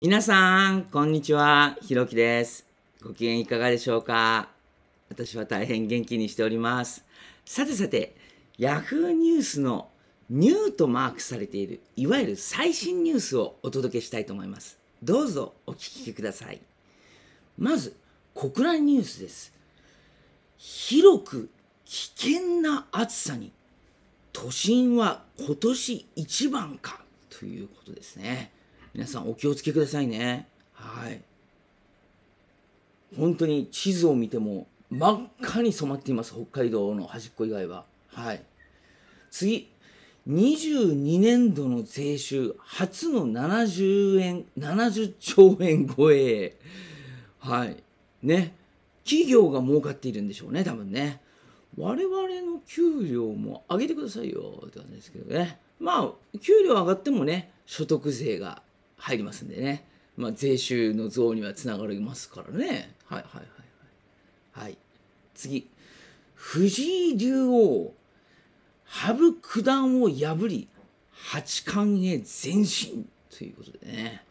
皆さん、こんにちは。ひろきです。ご機嫌いかがでしょうか私は大変元気にしております。さてさて、Yahoo ニュースのニューとマークされている、いわゆる最新ニュースをお届けしたいと思います。どうぞお聞きください。まず、国内ニュースです。広く危険な暑さに、都心は今年一番かということですね。皆さんお気をつけくださいね。はい。本当に地図を見ても真っ赤に染まっています、北海道の端っこ以外は。はい。次、22年度の税収、初の70円、70兆円超え。はい。ね。企業が儲かっているんでしょうね、多分ね。我々の給料も上げてくださいよって感じですけどね。まあ、給料上がってもね、所得税が入りますんでね、まあ、税収の増にはつながりますからねはいはいはいはいはい、次藤井竜王羽生九段を破り八冠へ前進ということでね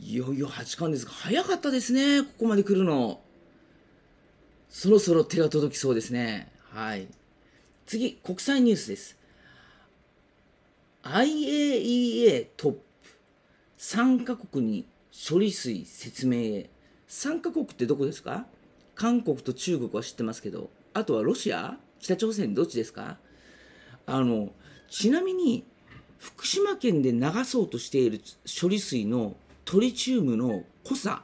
いよいよ八冠ですが早かったですねここまで来るのそろそろ手が届きそうですねはい次国際ニュースです IAEA トッ3カ国に処理水説明へ3カ国ってどこですか韓国と中国は知ってますけどあとはロシア北朝鮮どっちですかあのちなみに福島県で流そうとしている処理水のトリチウムの濃さ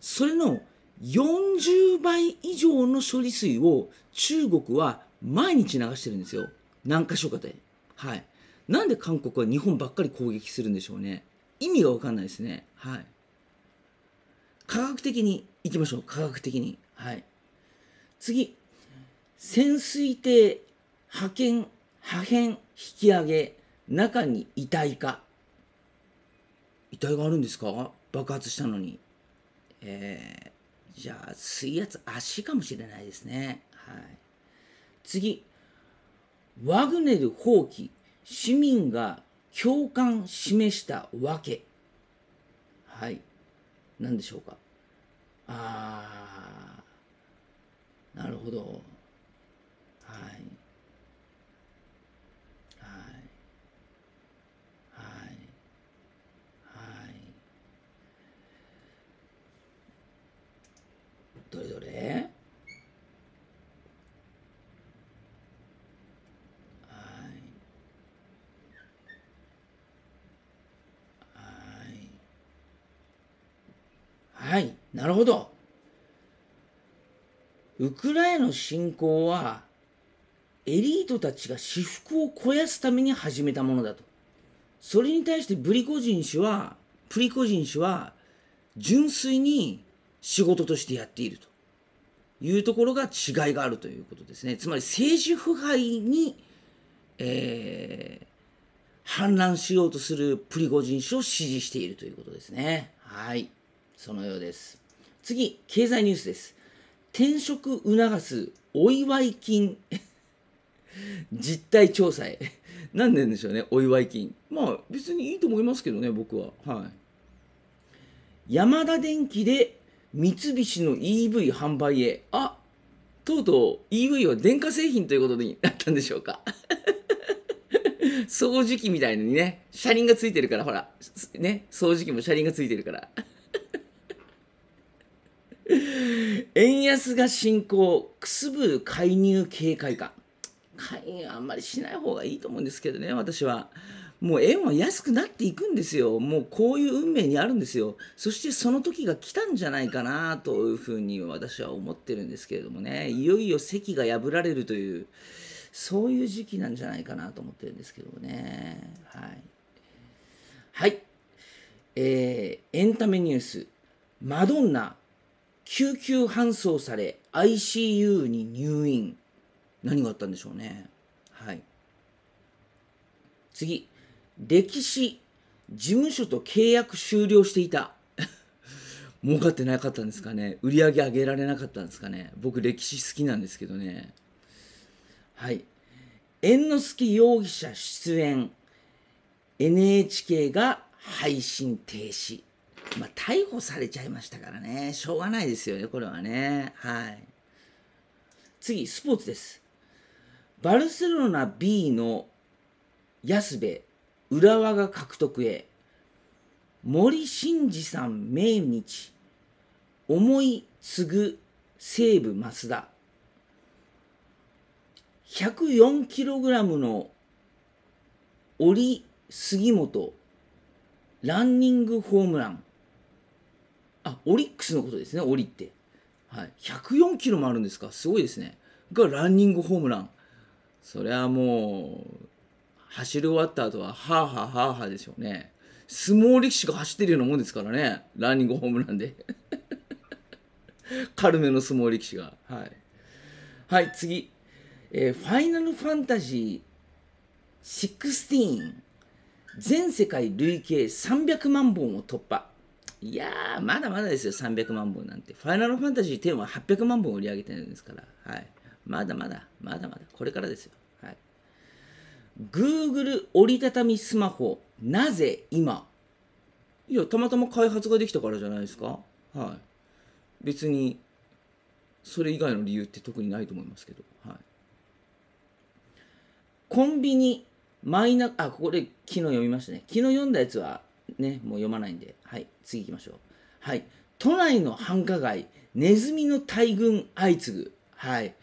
それの40倍以上の処理水を中国は毎日流してるんですよ何箇所かではいなんで韓国は日本ばっかり攻撃するんでしょうね意味が分かんないですね。はい。科学的にいきましょう。科学的に。はい。次。潜水艇、派遣、破片、引き上げ、中に遺体か。遺体があるんですか爆発したのに。えー、じゃあ、水圧足かもしれないですね。はい。次。ワグネル放棄、市民が共感示したわけ。はい。何でしょうか。ああ、なるほど。なるほど。ウクライナの侵攻は、エリートたちが私服を肥やすために始めたものだと。それに対してブリコジン氏は、プリコジン氏は、純粋に仕事としてやっているというところが違いがあるということですね。つまり政治腐敗に、えー、反乱しようとするプリゴジン氏を支持しているということですね。はい。そのようです。次、経済ニュースです。転職促すお祝い金 実態調査へ。何年でしょうね、お祝い金。まあ、別にいいと思いますけどね、僕は。はい。山田電機で三菱の EV 販売へ。あとうとう EV は電化製品ということになったんでしょうか。掃除機みたいのにね、車輪がついてるから、ほら、ね、掃除機も車輪がついてるから。円安が進行、くすぶる介入警戒か。介入あんまりしない方がいいと思うんですけどね、私は。もう円は安くなっていくんですよ。もうこういう運命にあるんですよ。そしてその時が来たんじゃないかなというふうに私は思ってるんですけれどもね、いよいよ席が破られるという、そういう時期なんじゃないかなと思ってるんですけどもね。はい。はい。えー、エンタメニュース。マドンナ救急搬送され ICU に入院何があったんでしょうねはい次歴史事務所と契約終了していた 儲かってなかったんですかね売り上げ上げられなかったんですかね僕歴史好きなんですけどねはい猿之助容疑者出演 NHK が配信停止まあ、逮捕されちゃいましたからね、しょうがないですよね、これはね。はい。次、スポーツです。バルセロナ B の安部、浦和が獲得へ。森進二さん命日。思い継ぐ西武増田。104kg の折杉本ランニングホームランあ、オリックスのことですね、オリって。はい。104キロもあるんですかすごいですね。が、ランニングホームラン。そりゃもう、走り終わった後は、はぁはぁはぁはぁでしょうね。相撲力士が走ってるようなもんですからね。ランニングホームランで。軽めの相撲力士が。はい。はい、次。えー、ファイナルファンタジー16。全世界累計300万本を突破。いやー、まだまだですよ、300万本なんて。ファイナルファンタジー10は800万本売り上げてるんですから。はい。まだまだ、まだまだ、これからですよ。はい。Google 折りたたみスマホ、なぜ今いや、たまたま開発ができたからじゃないですか。はい。別に、それ以外の理由って特にないと思いますけど。はい。コンビニ、マイナ、あ、これ昨日読みましたね。昨日読んだやつはね、もう読まないんで。はい、次行きましょう。はい。都内の繁華街、ネズミの大群相次ぐ。はい。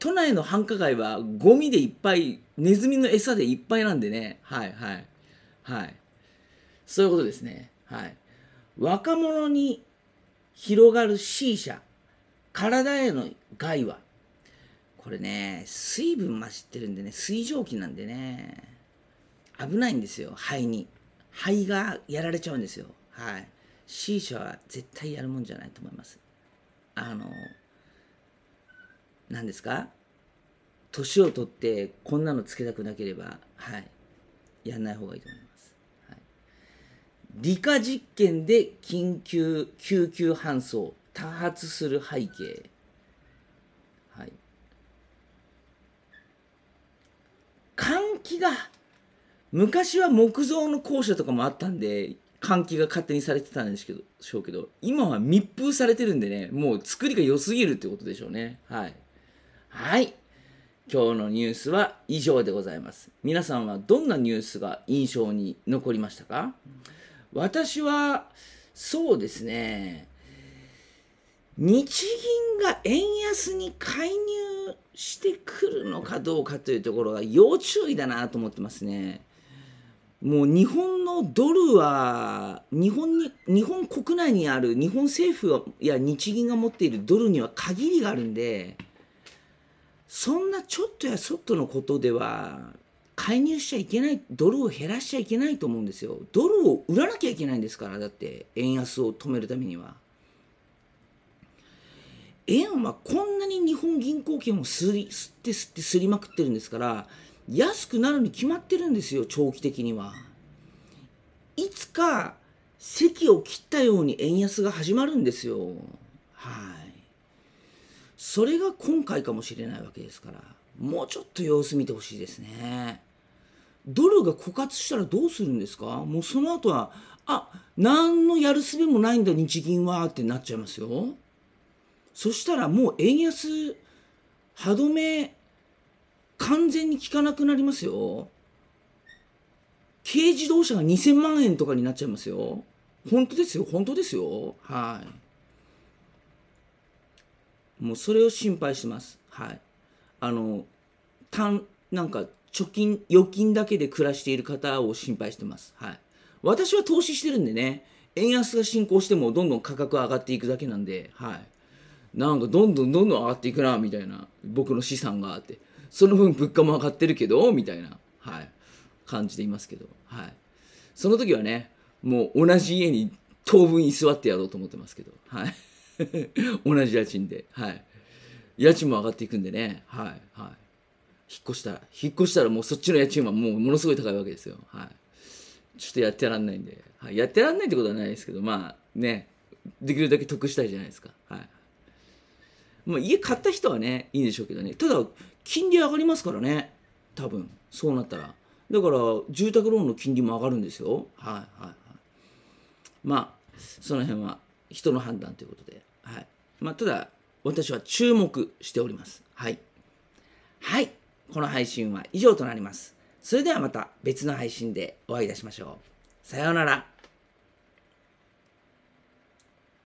都内の繁華街はゴミでいっぱい、ネズミの餌でいっぱいなんでね。はいはい。はい。そういうことですね。はい。若者に広がる C 社、体への害は。これね、水分増してるんでね、水蒸気なんでね、危ないんですよ、肺に。肺がやられちゃうんですよはい C 社は絶対やるもんじゃないと思いますあの何ですか年を取ってこんなのつけたくなければはいやんない方がいいと思います、はい、理科実験で緊急救急搬送多発する背景はい換気が昔は木造の校舎とかもあったんで、換気が勝手にされてたんでしょうけど、今は密封されてるんでね、もう作りが良すぎるってことでしょうね。はい。はい。今日のニュースは以上でございます。皆さんはどんなニュースが印象に残りましたか私は、そうですね、日銀が円安に介入してくるのかどうかというところが要注意だなと思ってますね。もう日本のドルは日本に日本国内にある日本政府や日銀が持っているドルには限りがあるんでそんなちょっとやそっとのことでは介入しちゃいけないドルを減らしちゃいけないと思うんですよドルを売らなきゃいけないんですからだって円安を止めるためには円はこんなに日本銀行券をすり吸って吸ってすりまくってるんですから安くなるに決まってるんですよ、長期的には。いつか席を切ったように円安が始まるんですよ。はい。それが今回かもしれないわけですから、もうちょっと様子見てほしいですね。ドルが枯渇したらどうするんですかもうその後は、あ、何のやるすべもないんだ、日銀は、ってなっちゃいますよ。そしたらもう円安、歯止め完全に効かなくなりますよ。軽自動車が2000万円とかになっちゃいますよ。本当ですよ、本当ですよ。はい。もうそれを心配してます。はい。あの、たん、なんか、貯金、預金だけで暮らしている方を心配してます。はい。私は投資してるんでね、円安が進行してもどんどん価格上がっていくだけなんで、はい。なんかどんどんどんどん上がっていくな、みたいな。僕の資産があって。その分物価も上がってるけど、みたいな、はい、感じでいますけど、はい。その時はね、もう同じ家に当分居座ってやろうと思ってますけど、はい。同じ家賃で、はい。家賃も上がっていくんでね、はい、はい。引っ越したら、引っ越したらもうそっちの家賃はもうものすごい高いわけですよ。はい。ちょっとやってらんないんで、はい、やってらんないってことはないですけど、まあね、できるだけ得したいじゃないですか。はい。まあ、家買った人はねいいんでしょうけどねただ金利上がりますからね多分そうなったらだから住宅ローンの金利も上がるんですよはいはいはいまあその辺は人の判断ということで、はいまあ、ただ私は注目しておりますはいはいこの配信は以上となりますそれではまた別の配信でお会いいたしましょうさようなら